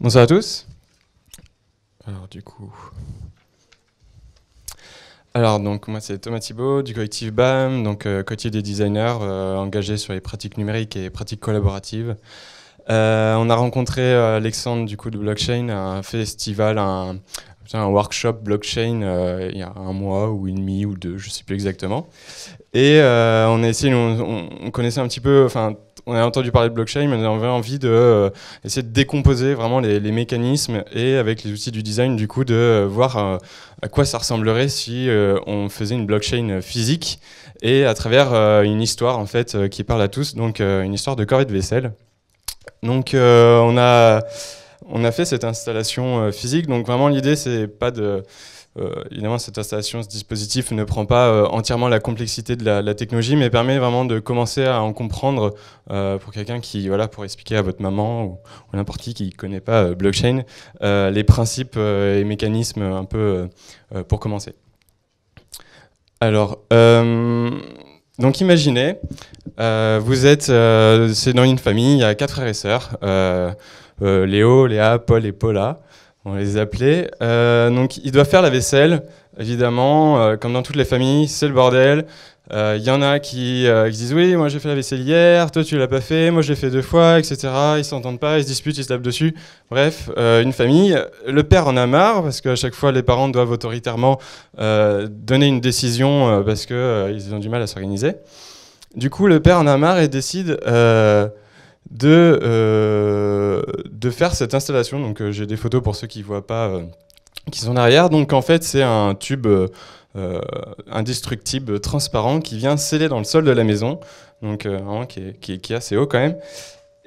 Bonsoir à tous. Alors, du coup. Alors, donc, moi, c'est Thomas Thibault du collectif BAM, donc euh, côté des designers euh, engagés sur les pratiques numériques et pratiques collaboratives. Euh, on a rencontré euh, Alexandre du coup de Blockchain à un festival, un, un workshop blockchain euh, il y a un mois ou une demi ou deux, je ne sais plus exactement. Et on a essayé, on, connaissait un petit peu, enfin, on a entendu parler de blockchain, mais on avait envie de essayer de décomposer vraiment les, mécanismes et avec les outils du design, du coup, de voir à quoi ça ressemblerait si on faisait une blockchain physique et à travers une histoire en fait qui parle à tous, donc une histoire de et de vaisselle. Donc euh, on a on a fait cette installation euh, physique. Donc vraiment l'idée c'est pas de euh, évidemment, cette installation, ce dispositif ne prend pas entièrement la complexité de la, technologie, mais permet vraiment de commencer à en comprendre pour quelqu'un qui, voilà, pour expliquer à votre maman ou, ou n'importe qui qui ne connaît pas blockchain, les principes et mécanismes un peu pour commencer. Alors, donc imaginez, euh, vous êtes, euh, c'est dans une famille, il y a quatre frères et sœurs, euh, Léo, Léa, Paul et Paula, on les appelait. donc ils doivent faire la vaisselle, Évidemment, euh, comme dans toutes les familles, c'est le bordel. Il euh, y en a euh, qui, disent oui, moi j'ai fait la vaisselle hier, toi tu l'as pas fait, moi je l'ai fait deux fois, etc. Ils s'entendent pas, ils se disputent, ils se tapent dessus. Bref, une famille. Le père en a marre parce qu'à chaque fois les parents doivent autoritairement donner une décision parce qu'ils ont du mal à s'organiser. Du coup, le père en a marre et décide de, de faire cette installation. Donc, j'ai des photos pour ceux qui ne voient pas qui sont en arrière. Donc en fait, c'est un tube euh, euh, indestructible, transparent, qui vient sceller dans le sol de la maison, donc euh, qui, est, assez haut quand même.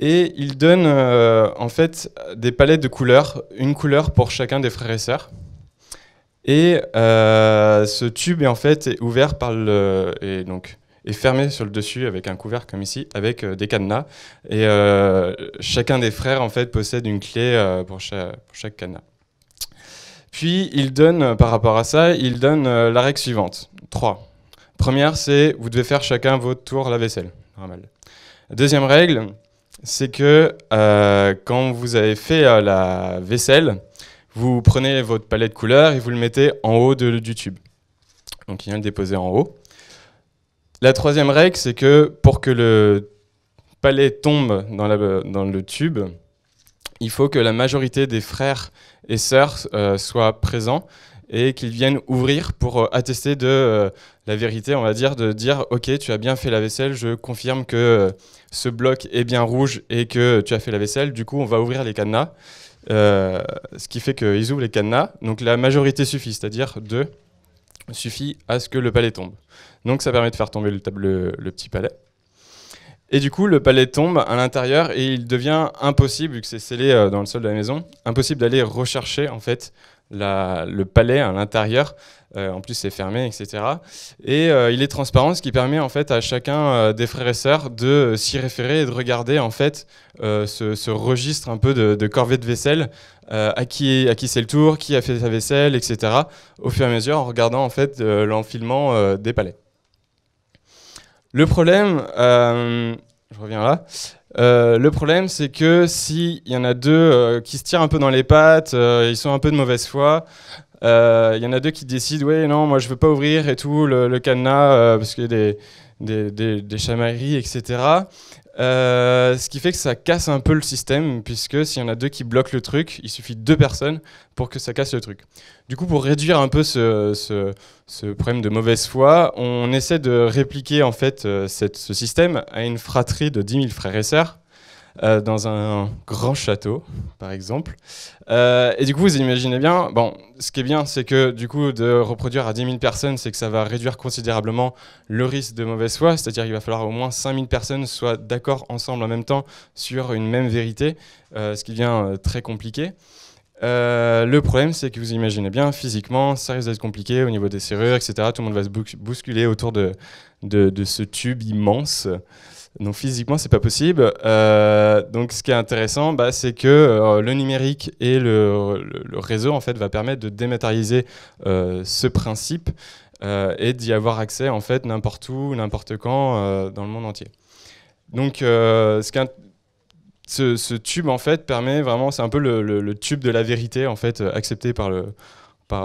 Et il donne en fait des palettes de couleurs, une couleur pour chacun des frères et sœurs. Et ce tube est en fait ouvert par le et donc est fermé sur le dessus avec un couvert comme ici, avec des cadenas. Et chacun des frères en fait possède une clé pour, chaque, pour, chaque, cadenas. Puis il donne, par rapport à ça, il donne euh, la règle suivante. Trois. Première, c'est vous devez faire chacun votre tour la vaisselle. Deuxième règle, c'est que euh, quand vous avez fait euh, la vaisselle, vous prenez votre palette de couleurs et vous le mettez en haut de, du tube. Donc il vient le déposer en haut. La troisième règle, c'est que pour que le palais tombe dans, dans, le tube, il faut que la majorité des frères et sœurs euh, soient présents et qu'ils viennent ouvrir pour euh, attester de euh, la vérité, on va dire, de dire ok, tu as bien fait la vaisselle, je confirme que ce bloc est bien rouge et que tu as fait la vaisselle. Du coup, on va ouvrir les cadenas. ce qui fait qu'ils ouvrent les cadenas. Donc la majorité suffit, c'est-à-dire deux suffit à ce que le palais tombe. Donc ça permet de faire tomber le, le petit palais. Et du coup, le palais tombe à l'intérieur et il devient impossible, vu que c'est scellé euh, dans le sol de la maison, impossible d'aller rechercher en fait la, le palais à l'intérieur. Euh, en plus, c'est fermé, etc. Et euh, il est transparent, ce qui permet en fait à chacun des frères et sœurs de s'y référer et de regarder en fait ce, registre un peu de, corvée de vaisselle, à qui qui c'est le tour, qui a fait sa vaisselle, etc. Au fur et à mesure, en regardant en fait l'enfilement des palais. Le problème, euh, je reviens là. Euh, le problème, c'est que s'il y en a deux euh, qui se tirent un peu dans les pattes, ils sont un peu de mauvaise foi. Il y en a deux qui décident, ouais, non, moi je veux pas ouvrir et tout le, cadenas parce qu'il y a des, des, des, des chamailleries, etc. Euh, ce qui fait que ça casse un peu le système, puisque s'il y en a deux qui bloquent le truc, il suffit deux personnes pour que ça casse le truc. Du coup, pour réduire un peu ce, problème de mauvaise foi, on essaie de répliquer en fait euh, ce système à une fratrie de 10 000 frères et sœurs euh, dans un grand château par exemple. Euh, et du coup, vous imaginez bien, bon, ce qui est bien, c'est que du coup, de reproduire à 10 000 personnes, c'est que ça va réduire considérablement le risque de mauvaise foi, c'est-à-dire qu'il va falloir au moins 5 000 personnes soient d'accord ensemble en même temps sur une même vérité, euh, ce qui devient euh, très compliqué. le problème, c'est que vous imaginez bien, physiquement, ça risque d'être compliqué au niveau des serrures, etc. Tout le monde va se bousculer autour de, de, de ce tube immense. Donc physiquement, n'est pas possible. Euh, donc ce qui est intéressant, bah, c'est que euh, le numérique et le, réseau en fait va permettre de dématérialiser euh, ce principe et d'y avoir accès en fait n'importe où, n'importe quand dans le monde entier. Donc ce tube en fait permet vraiment, c'est un peu le, le, tube de la vérité en fait accepté par le,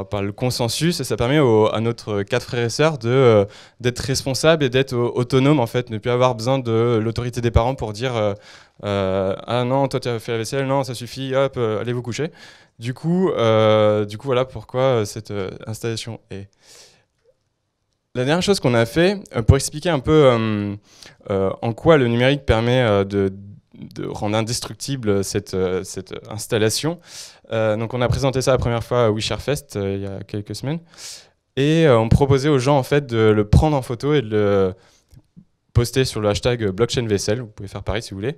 par, le consensus et ça permet à notre quatre frères et sœurs de euh, d'être responsables et d'être autonomes en fait, ne plus avoir besoin de l'autorité des parents pour dire euh, euh, ah non toi tu as fait la vaisselle, non ça suffit, hop allez vous coucher. Du coup du coup voilà pourquoi cette installation est. La dernière chose qu'on a fait pour expliquer un peu en quoi le numérique permet de de rendre indestructible cette, euh, cette installation. Euh, donc on a présenté ça la première fois à Wisherfest euh, il y a quelques semaines. Et on proposait aux gens en fait de le prendre en photo et de le poster sur le hashtag blockchain vaisselle. Vous pouvez faire pareil si vous voulez.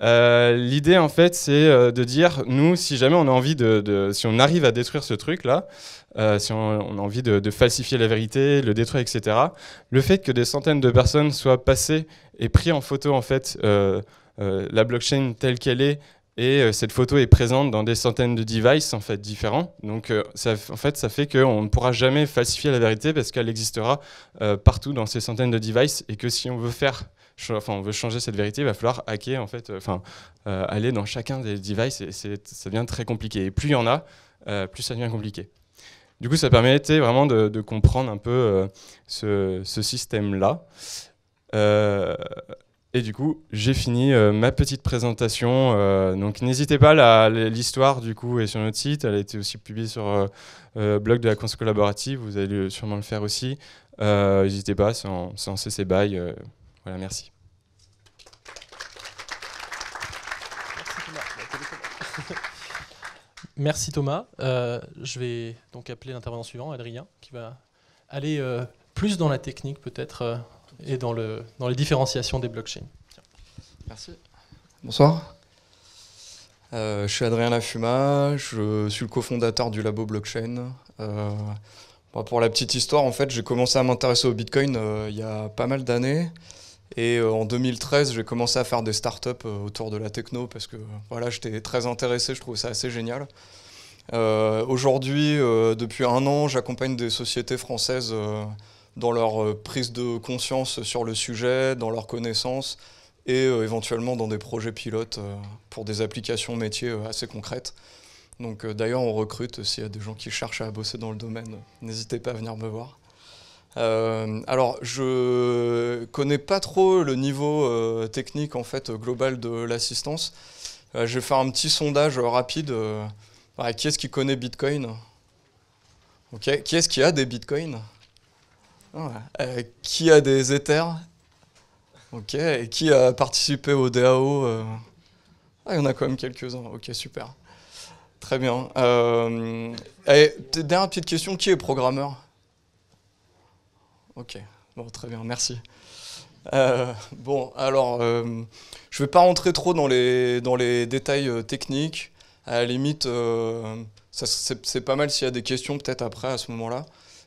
L'idée en fait c'est de dire nous si jamais on a envie de, si on arrive à détruire ce truc là, si on, a envie de, falsifier la vérité, le détruire etc. Le fait que des centaines de personnes soient passées et pris en photo en fait euh, la blockchain telle qu'elle est et euh, cette photo est présente dans des centaines de devices en fait différents. Donc euh, ça, en fait, ça fait qu'on ne pourra jamais falsifier la vérité parce qu'elle existera partout dans ces centaines de devices et que si on veut faire, enfin on veut changer cette vérité, il va falloir hacker en fait, enfin aller dans chacun des devices et ça devient très compliqué. Et plus il y en a, plus ça devient compliqué. Du coup, ça permettait vraiment de, comprendre un peu ce, ce système-là. Euh, et du coup, j'ai fini euh, ma petite présentation. Euh, donc, n'hésitez pas, l'histoire du coup est sur notre site. Elle a été aussi publiée sur le euh, blog de la Conso collaborative. Vous allez sûrement le faire aussi. n'hésitez pas, c'est en, en, CC BY. voilà, merci. Merci Thomas. je vais donc appeler l'intervenant suivant, Adrien, qui va aller plus dans la technique peut-être et dans, le, dans les différenciations des blockchains. Merci. Bonsoir. Euh, je suis Adrien Lafuma, je suis le cofondateur du labo blockchain. Euh, bah, pour la petite histoire, en fait, j'ai commencé à m'intéresser au Bitcoin euh, il y a pas mal d'années. Et en 2013, j'ai commencé à faire des startups autour de la techno parce que voilà, j'étais très intéressé, je trouvais ça assez génial. Aujourd'hui, depuis un an, j'accompagne des sociétés françaises dans leur euh, prise de conscience sur le sujet, dans leur connaissance, et euh, éventuellement dans des projets pilotes euh, pour des applications métiers assez concrètes. Donc d'ailleurs on recrute s'il y a des gens qui cherchent à bosser dans le domaine, n'hésitez pas à venir me voir. alors, je connais pas trop le niveau technique en fait global de l'assistance. je vais faire un petit sondage rapide. qui est-ce qui connaît Bitcoin qui est-ce qui a des Bitcoins euh, qui a des éthers Ok. Et qui a participé au DAO euh Ah, il y en a quand même quelques-uns. Ok, super. Très bien. Euh, dernière petite question, qui est programmeur Ok. Bon, très bien, merci. bon, alors, je ne vais pas rentrer trop dans les, dans les détails techniques. À la limite, c'est pas mal s'il y a des questions peut-être après à ce moment-là.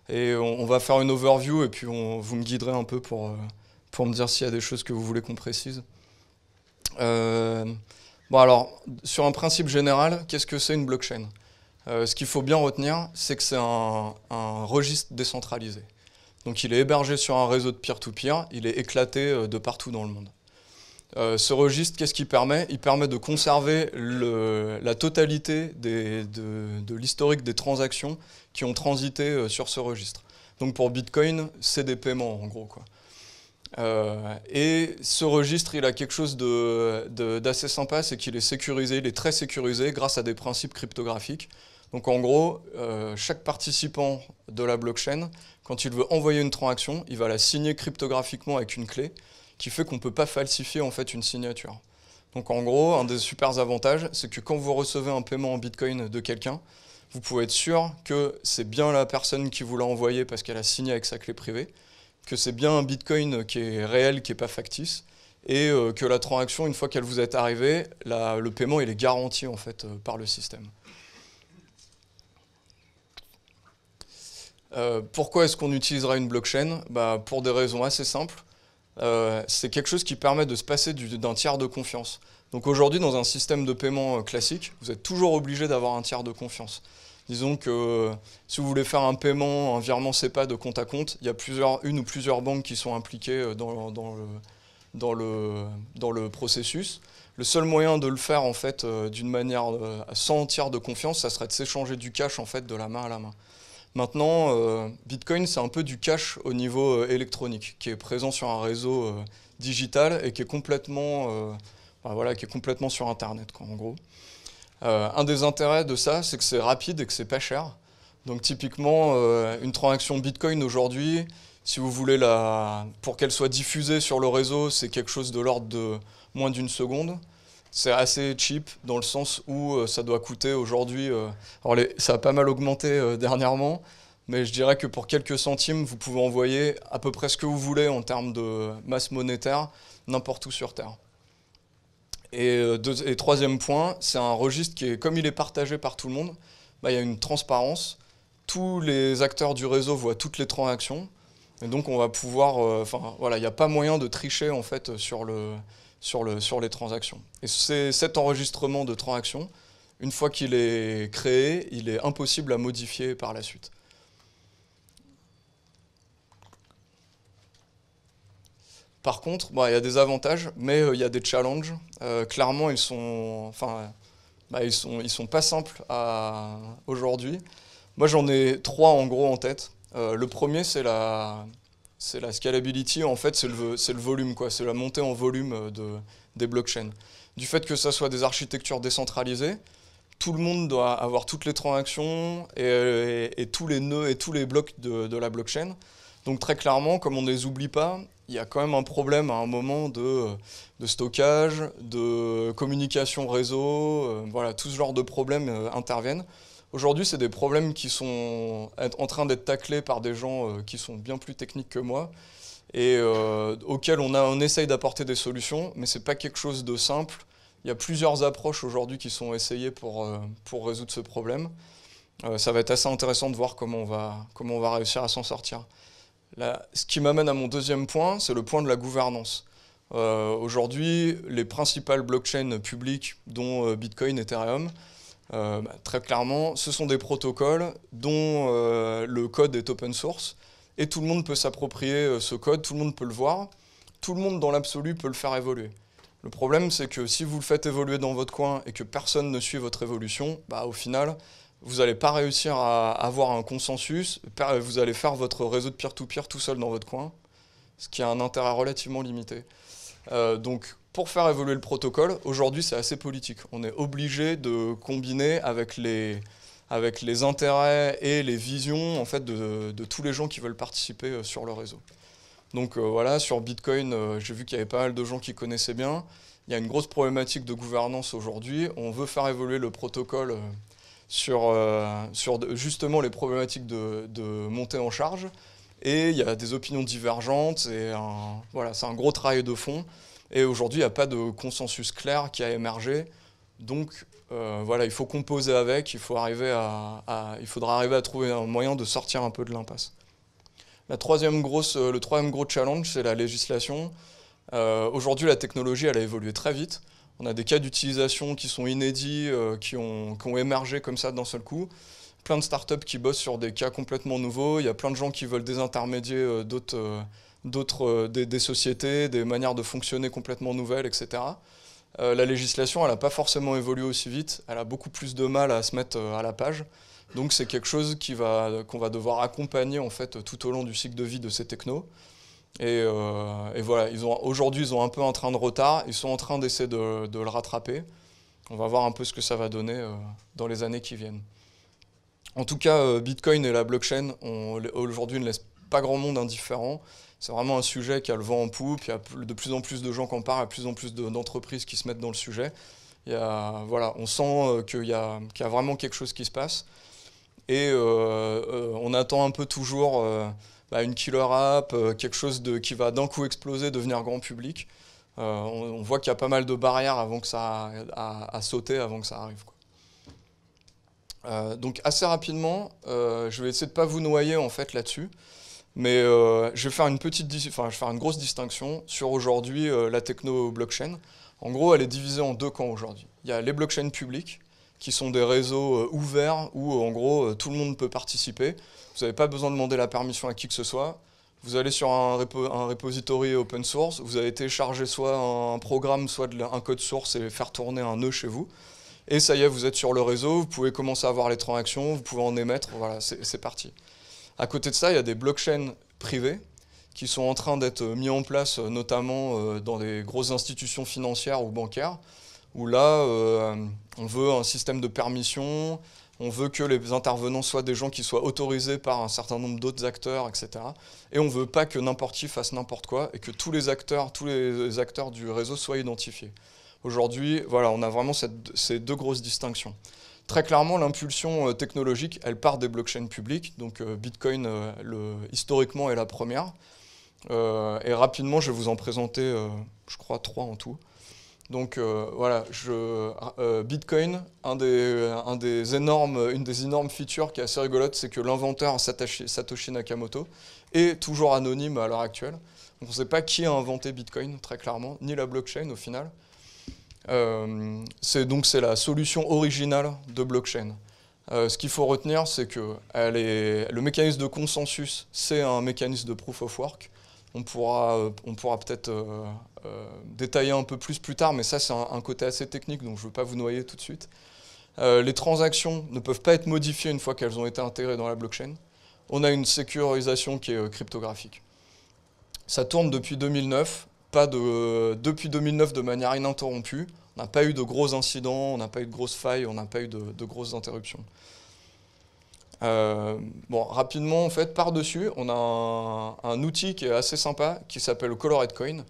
Et on, va faire une overview et puis on, vous me guiderez un peu pour, euh, pour me dire s'il y a des choses que vous voulez qu'on précise. Euh, bon alors, sur un principe général, qu'est-ce que c'est une blockchain euh, Ce qu'il faut bien retenir, c'est que c'est un, registre décentralisé. Donc il est hébergé sur un réseau de peer to -peer, il est éclaté de partout dans le monde. Euh, ce registre, qu'est-ce qu'il permet Il permet de conserver la totalité de, l'historique des transactions qui ont transité euh, sur ce registre. Donc pour Bitcoin, c'est des paiements en gros. Euh, et ce registre, il a quelque chose d'assez sympa, c'est qu'il est sécurisé, il est très sécurisé grâce à des principes cryptographiques. Donc en gros, chaque participant de la blockchain, quand il veut envoyer une transaction, il va la signer cryptographiquement avec une clé qui fait qu'on ne peut pas falsifier en fait une signature. Donc en gros, un des super avantages, c'est que quand vous recevez un paiement en Bitcoin de quelqu'un, vous pouvez être sûr que c'est bien la personne qui vous l'a envoyé parce qu'elle a signé avec sa clé privée, que c'est bien un Bitcoin qui est réel, qui n'est pas factice, et euh, que la transaction, une fois qu'elle vous est arrivée, le paiement il est garanti en fait euh, par le système. Euh, pourquoi est-ce qu'on utilisera une blockchain bah, Pour des raisons assez simples. Euh, c'est quelque chose qui permet de se passer d'un tiers de confiance. Donc aujourd'hui, dans un système de paiement euh, classique, vous êtes toujours obligé d'avoir un tiers de confiance. Disons que euh, si vous voulez faire un paiement, un virement CEPA de compte à compte, il y a une ou plusieurs banques qui sont impliquées dans, le, processus. Le seul moyen de le faire en fait d'une manière sans tiers de confiance, ça serait de s'échanger du cash en fait de la main à la main. Maintenant, euh, Bitcoin, c'est un peu du cash au niveau euh, électronique, qui est présent sur un réseau euh, digital et qui est complètement, qui est complètement sur Internet, quoi, en gros. un des intérêts de ça, c'est que c'est rapide et que c'est pas cher. Donc typiquement, une transaction Bitcoin aujourd'hui, si vous voulez la, pour qu'elle soit diffusée sur le réseau, c'est quelque chose de l'ordre de moins d'une seconde c'est assez cheap dans le sens où euh, ça doit coûter aujourd'hui. Euh, alors ça a pas mal augmenté euh, dernièrement, mais je dirais que pour quelques centimes, vous pouvez envoyer à peu près ce que vous voulez en termes de masse monétaire n'importe où sur Terre. Et, troisième point, c'est un registre qui est, comme il est partagé par tout le monde, bah, il y a une transparence. Tous les acteurs du réseau voient toutes les transactions. Et donc on va pouvoir, enfin voilà, il n'y a pas moyen de tricher en fait sur le, sur, le, sur les transactions. Et c'est cet enregistrement de transactions, une fois qu'il est créé, il est impossible à modifier par la suite. Par contre, bah, il y a des avantages, mais euh, il y a des challenges. Euh, clairement, ils sont, enfin, bah, ils sont, ils sont pas simples à aujourd'hui. Moi, j'en ai trois en gros en tête. Euh, le premier, c'est la, c'est la scalability, en fait, c'est le, volume, quoi, c'est la montée en volume euh, des blockchains. Du fait que ça soit des architectures décentralisées, tout le monde doit avoir toutes les transactions et, tous les nœuds et tous les blocs de, la blockchain. Donc très clairement, comme on ne les oublie pas, il y a quand même un problème à un moment de, euh, stockage, de communication réseau, euh, voilà, tout ce genre de problèmes interviennent. Aujourd'hui, c'est des problèmes qui sont en train d'être taclés par des gens euh, qui sont bien plus techniques que moi et euh, auxquels on, essaye d'apporter des solutions, mais ce n'est pas quelque chose de simple. Il y a plusieurs approches aujourd'hui qui sont essayées pour, euh, résoudre ce problème. ça va être assez intéressant de voir comment on va, réussir à s'en sortir. ce qui m'amène à mon deuxième point, c'est le point de la gouvernance. aujourd'hui, les principales blockchains publiques, dont Bitcoin, Ethereum, euh, bah, très clairement, ce sont des protocoles dont euh, le code est open source et tout le monde peut s'approprier euh, ce code, tout le monde peut le voir, tout le monde dans l'absolu peut le faire évoluer. Le problème, c'est que si vous le faites évoluer dans votre coin et que personne ne suit votre évolution, bah, au final, vous n'allez pas réussir à avoir un consensus, vous allez faire votre réseau de peer-to-peer tout seul dans votre coin, ce qui a un intérêt relativement limité. donc pour faire évoluer le protocole, aujourd'hui c'est assez politique. On est obligé de combiner avec les, avec les intérêts et les visions en fait, de, de tous les gens qui veulent participer euh, sur le réseau. Donc euh, voilà, sur Bitcoin, euh, j'ai vu qu'il y avait pas mal de gens qui connaissaient bien. Il y a une grosse problématique de gouvernance aujourd'hui. On veut faire évoluer le protocole sur, sur justement les problématiques de, de, montée en charge. Et il y a des opinions divergentes et voilà, c'est un gros travail de fond. Et aujourd'hui, il n'y a pas de consensus clair qui a émergé. Donc euh, voilà, il faut composer avec, il, faut arriver à, il faudra arriver à trouver un moyen de sortir un peu de l'impasse. La troisième grosse, euh, le troisième gros challenge, c'est la législation. Euh, aujourd'hui, la technologie, elle a évolué très vite. On a des cas d'utilisation qui sont inédits, qui, ont, qui, ont, émergé comme ça d'un seul coup. Plein de startups qui bossent sur des cas complètement nouveaux. Il y a plein de gens qui veulent désintermédier d'autres d'autres, euh, des, sociétés, des manières de fonctionner complètement nouvelles, etc. Euh, la législation, elle n'a pas forcément évolué aussi vite, elle a beaucoup plus de mal à se mettre euh, à la page. Donc c'est quelque chose qu'on va devoir accompagner en fait tout au long du cycle de vie de ces technos. Et, voilà, ils ont, aujourd'hui ils ont un peu un train de retard, ils sont en train d'essayer de, le rattraper. On va voir un peu ce que ça va donner dans les années qui viennent. En tout cas, Bitcoin et la blockchain, aujourd'hui, ne laissent pas grand monde indifférent c'est vraiment un sujet qui a le vent en poupe. Il y a de plus en plus de gens qui en parlent, il y a de plus en plus d'entreprises qui se mettent dans le sujet. on sent euh, qu'il y, a, vraiment quelque chose qui se passe. Et euh, euh, on attend un peu toujours bah, une killer app, quelque chose qui va d'un coup exploser, devenir grand public. on, voit qu'il y a pas mal de barrières avant que ça à, sauter avant que ça arrive. donc assez rapidement, je vais essayer de ne pas vous noyer en fait là-dessus. Mais euh, je vais faire une petite, enfin, je vais faire une grosse distinction sur aujourd'hui euh, la techno blockchain. En gros, elle est divisée en deux camps aujourd'hui. Il y a les blockchains publics, qui sont des réseaux euh, ouverts où, en gros, tout le monde peut participer. Vous n'avez pas besoin de demander la permission à qui que ce soit. Vous allez sur un, un repository open source, vous allez télécharger soit un programme, soit un code source et faire tourner un nœud chez vous. Et ça y est, vous êtes sur le réseau, vous pouvez commencer à voir les transactions, vous pouvez en émettre, voilà, c'est parti. À côté de ça, il y a des blockchains privés qui sont en train d'être mis en place, euh, notamment euh, dans des grosses institutions financières ou bancaires, où là, euh, on veut un système de permission, on veut que les intervenants soient des gens qui soient autorisés par un certain nombre d'autres acteurs, etc. Et on ne veut pas que n'importe qui fasse n'importe quoi et que tous les acteurs, tous les acteurs du réseau soient identifiés. Aujourd'hui, voilà, on a vraiment ces deux grosses distinctions. Très clairement, l'impulsion euh, technologique, elle part des blockchains publiques. Donc euh, Bitcoin, euh, historiquement, est la première. et rapidement, je vais vous en présenter, je crois, trois en tout. Donc voilà, Bitcoin, un des, énormes, une des énormes features qui est assez rigolote, c'est que l'inventeur Satoshi, Nakamoto est toujours anonyme à l'heure actuelle. on ne sait pas qui a inventé Bitcoin, très clairement, ni la blockchain au final. Euh, c'est donc c'est la solution originale de blockchain. Euh, ce qu'il faut retenir, c'est que elle est, le mécanisme de consensus, c'est un mécanisme de proof of work. On pourra, euh, on pourra peut-être détailler un peu plus plus tard, mais ça c'est un, un, côté assez technique, donc je ne veux pas vous noyer tout de suite. les transactions ne peuvent pas être modifiées une fois qu'elles ont été intégrées dans la blockchain. On a une sécurisation qui est cryptographique. Ça tourne depuis 2009 pas de, depuis 2009 de manière ininterrompue. On n'a pas eu de gros incidents, on n'a pas eu de grosses failles, on n'a pas eu de, grosses interruptions. Euh, bon, rapidement, en fait, par-dessus, on a un, outil qui est assez sympa qui s'appelle Colored Coin.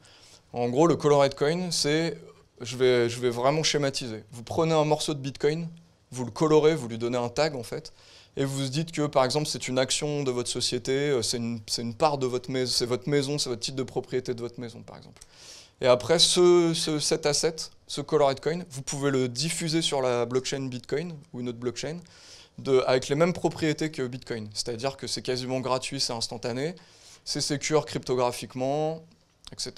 En gros, le Colored Coin, c'est, je vais, je vais vraiment schématiser. Vous prenez un morceau de Bitcoin, vous le colorez, vous lui donnez un tag, en fait, et vous dites que par exemple c'est une action de votre société, euh, c'est une, une, part de votre maison, c'est votre maison, c'est votre titre de propriété de votre maison par exemple. Et après ce, ce, cet asset, ce colored coin, vous pouvez le diffuser sur la blockchain Bitcoin ou une autre blockchain de, avec les mêmes propriétés que Bitcoin. C'est-à-dire que c'est quasiment gratuit, c'est instantané, c'est secure cryptographiquement, etc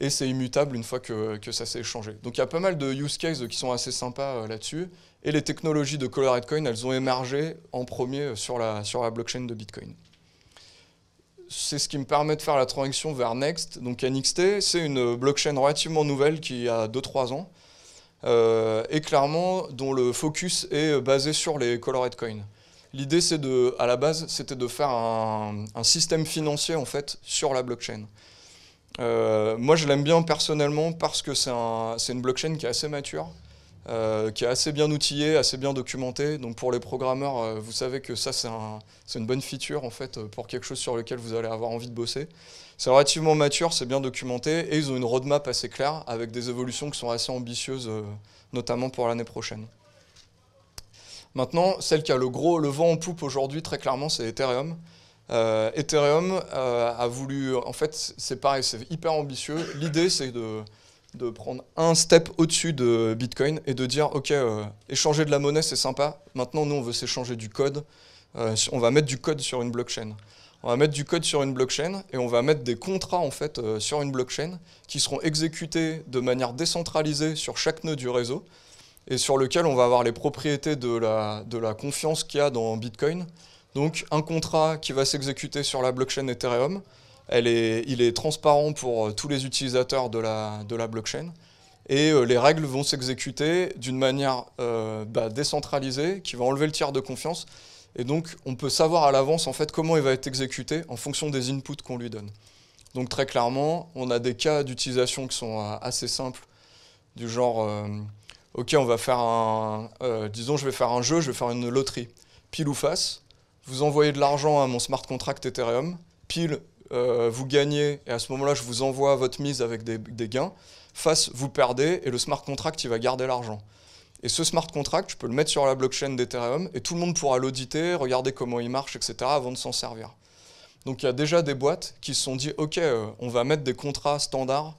et c'est immutable une fois que, ça s'est échangé. Donc il y a pas mal de use cases qui sont assez sympas euh, là-dessus. Et les technologies de Colored Coin, elles ont émergé en premier euh, sur la, sur la blockchain de Bitcoin. C'est ce qui me permet de faire la transition vers Next. Donc NXT, c'est une blockchain relativement nouvelle qui a 2-3 ans. Euh, et clairement, dont le focus est basé sur les Colored Coin. L'idée, c'est à la base, c'était de faire un, un, système financier en fait sur la blockchain. Euh, moi, je l'aime bien personnellement parce que c'est une blockchain qui est assez mature, euh, qui est assez bien outillée, assez bien documentée. Donc pour les programmeurs, euh, vous savez que ça, c'est une bonne feature en fait pour quelque chose sur lequel vous allez avoir envie de bosser. C'est relativement mature, c'est bien documenté et ils ont une roadmap assez claire avec des évolutions qui sont assez ambitieuses, notamment pour l'année prochaine. Maintenant, celle qui a le gros, le vent en poupe aujourd'hui, très clairement, c'est Ethereum. Euh, Ethereum euh, a voulu, en fait, c'est pareil, c'est hyper ambitieux. L'idée, c'est de, prendre un step au-dessus de Bitcoin et de dire, OK, euh, échanger de la monnaie, c'est sympa. Maintenant, nous, on veut s'échanger du code. on va mettre du code sur une blockchain. On va mettre du code sur une blockchain et on va mettre des contrats en fait sur une blockchain qui seront exécutés de manière décentralisée sur chaque nœud du réseau et sur lequel on va avoir les propriétés de la confiance qu'il y a dans Bitcoin donc un contrat qui va s'exécuter sur la blockchain Ethereum. il est transparent pour euh, tous les utilisateurs de la, blockchain. Et euh, les règles vont s'exécuter d'une manière euh, bah, décentralisée, qui va enlever le tiers de confiance. Et donc on peut savoir à l'avance en fait comment il va être exécuté en fonction des inputs qu'on lui donne. Donc très clairement, on a des cas d'utilisation qui sont assez simples, du genre ok on va faire un, disons je vais faire un jeu, je vais faire une loterie, pile ou face vous envoyez de l'argent à mon smart contract Ethereum, pile, euh, vous gagnez, et à ce moment-là, je vous envoie votre mise avec des, gains, face, vous perdez, et le smart contract, il va garder l'argent. Et ce smart contract, je peux le mettre sur la blockchain d'Ethereum, et tout le monde pourra l'auditer, regarder comment il marche, etc., avant de s'en servir. Donc il y a déjà des boîtes qui se sont dit, OK, euh, on va mettre des contrats standards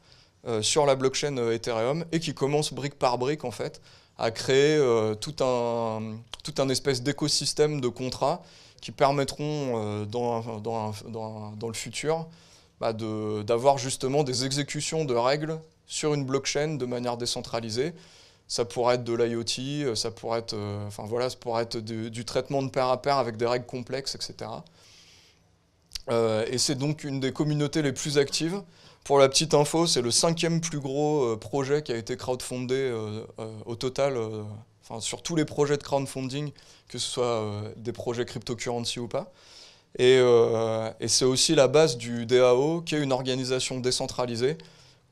euh, sur la blockchain Ethereum, et qui commencent brique par brique, en fait, à créer tout, un, tout un espèce d'écosystème de contrats qui permettront euh, dans, dans, le futur bah, d'avoir justement des exécutions de règles sur une blockchain de manière décentralisée. Ça pourrait être de l'IoT, euh, ça pourrait être, euh, enfin voilà, ça pourrait être du, traitement de pair à pair avec des règles complexes, etc. et c'est donc une des communautés les plus actives. Pour la petite info, c'est le cinquième plus gros projet qui a été crowdfundé au total sur tous les projets de crowdfunding, que ce soit euh, des projets cryptocurrency ou pas. Et, euh, c'est aussi la base du DAO, qui est une organisation décentralisée,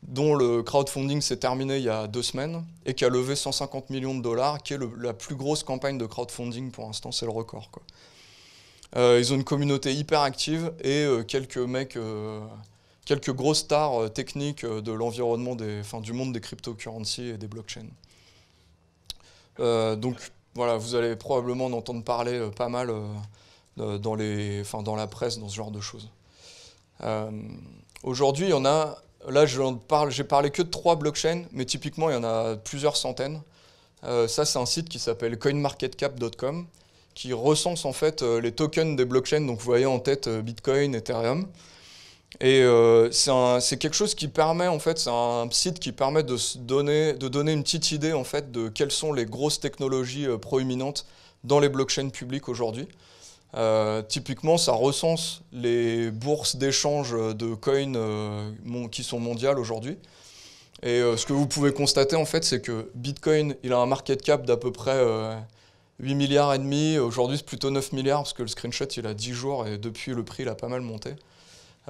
dont le crowdfunding s'est terminé il y a deux semaines et qui a levé 150 millions de dollars, qui est la plus grosse campagne de crowdfunding pour l'instant, c'est le record. Euh, ils ont une communauté hyper active et quelques mecs, quelques gros stars techniques de l'environnement, du monde des cryptocurrencies et des blockchains. Euh, donc voilà, vous allez probablement en entendre parler euh, pas mal euh, dans, la presse, dans ce genre de choses. Aujourd'hui, il y en a Là, j'ai parlé que de trois blockchains, mais typiquement, il y en a plusieurs centaines. ça, c'est un site qui s'appelle coinmarketcap.com, qui recense en fait les tokens des blockchains. Donc, vous voyez en tête Bitcoin, Ethereum. Et euh, c'est quelque chose qui permet, en fait, c'est un site qui permet de, donner, une petite idée, en fait, de quelles sont les grosses technologies euh, proéminentes dans les blockchains publics aujourd'hui. Euh, typiquement, ça recense les bourses d'échange de coins qui sont mondiales aujourd'hui. Et ce que vous pouvez constater, en fait, c'est que Bitcoin, il a un market cap d'à peu près 8 milliards et demi. Aujourd'hui, c'est plutôt 9 milliards parce que le screenshot, il a 10 jours et depuis, le prix, il a pas mal monté.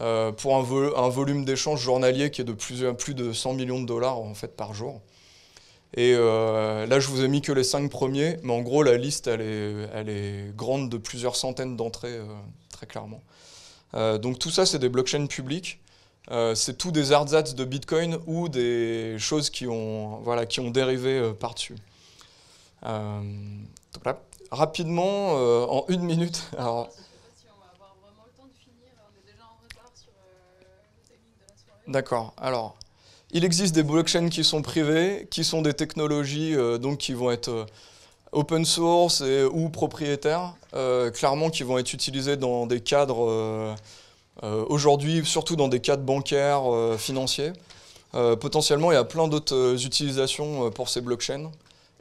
Euh, pour un, un volume d'échange journalier qui est de plus, plus de 100 millions de dollars en fait par jour. Et euh, là, je vous ai mis que les cinq premiers, mais en gros, la liste, elle est, elle est grande de plusieurs centaines d'entrées, euh, très clairement. donc tout ça, c'est des blockchains publics, c'est tout des artsats de Bitcoin ou des choses qui ont, voilà, qui ont dérivé par-dessus. rapidement, en une minute, D'accord. Alors, il existe des blockchains qui sont privées, qui sont des technologies euh, donc qui vont être euh, open source ou propriétaires, euh, clairement qui vont être utilisées dans des cadres, aujourd'hui surtout dans des cadres bancaires, financiers. potentiellement, il y a plein d'autres utilisations pour ces blockchains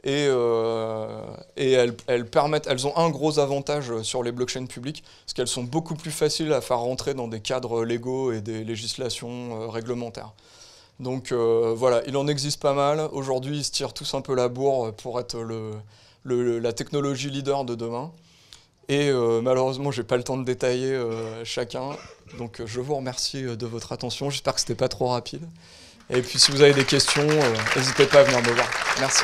et, euh, elles, permettent, elles ont un gros avantage sur les blockchains publiques, parce qu'elles sont beaucoup plus faciles à faire rentrer dans des cadres légaux et des législations euh, réglementaires. Donc euh, voilà, il en existe pas mal. Aujourd'hui, ils se tirent tous un peu la bourre pour être la technologie leader de demain. Et malheureusement, je n'ai pas le temps de détailler chacun. Donc je vous remercie de votre attention. J'espère que ce n'était pas trop rapide. Et puis si vous avez des questions, n'hésitez pas à venir me voir. Merci.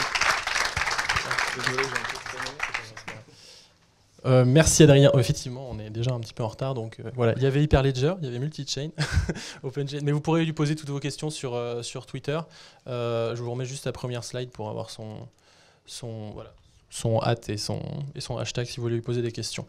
Euh, merci Adrien. Oh, effectivement, on est déjà un petit peu en retard. Donc euh, voilà, il y avait Hyperledger, il y avait Multichain, OpenChain. Mais vous pourrez lui poser toutes vos questions sur, euh, sur Twitter. je vous remets juste la première slide pour avoir son, son, son et son hashtag si vous voulez lui poser des questions.